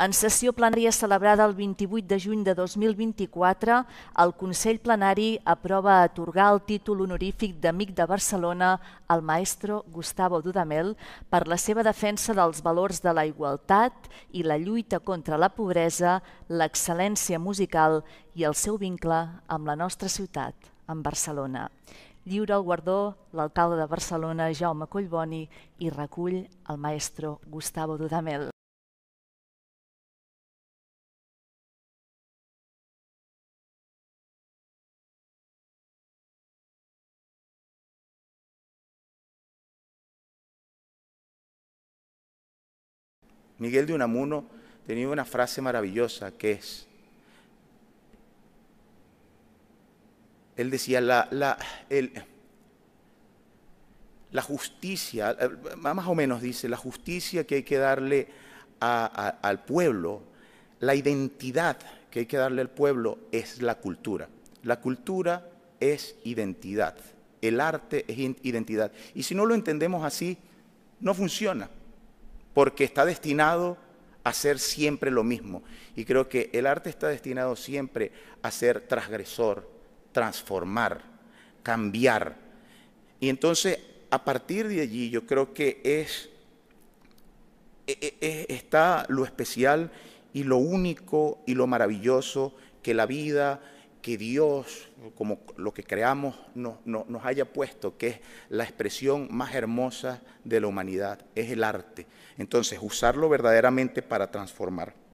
En sessió plenària celebrada el 28 de juny de 2024, el Consell Plenari aprova atorgar el títol honorífic d'Amic de Barcelona al maestro Gustavo Dudamel per la seva defensa dels valors de la igualtat i la lluita contra la pobresa, l'excel·lència musical i el seu vincle amb la nostra ciutat, amb Barcelona. Lliure el guardó l'alcalde de Barcelona, Jaume Collboni, i recull el maestro Gustavo Dudamel. Miguel de Unamuno tenía una frase maravillosa que es, él decía, la, la, la justicia, eh, más o menos dice, la justicia que hay que darle al pueblo, la identidad que hay que darle al pueblo es la cultura. La cultura es identidad, el arte es identidad. Y si no lo entendemos así, no funciona porque está destinado a ser siempre lo mismo. Y creo que el arte está destinado siempre a ser transgresor, transformar, cambiar. Y entonces, a partir de allí, yo creo que es, e, e, e, está lo especial y lo único y lo maravilloso que la vida que Dios, como lo que creamos, nos haya puesto, que es la expresión más hermosa de la humanidad, es el arte. Entonces, usarlo verdaderamente para transformar.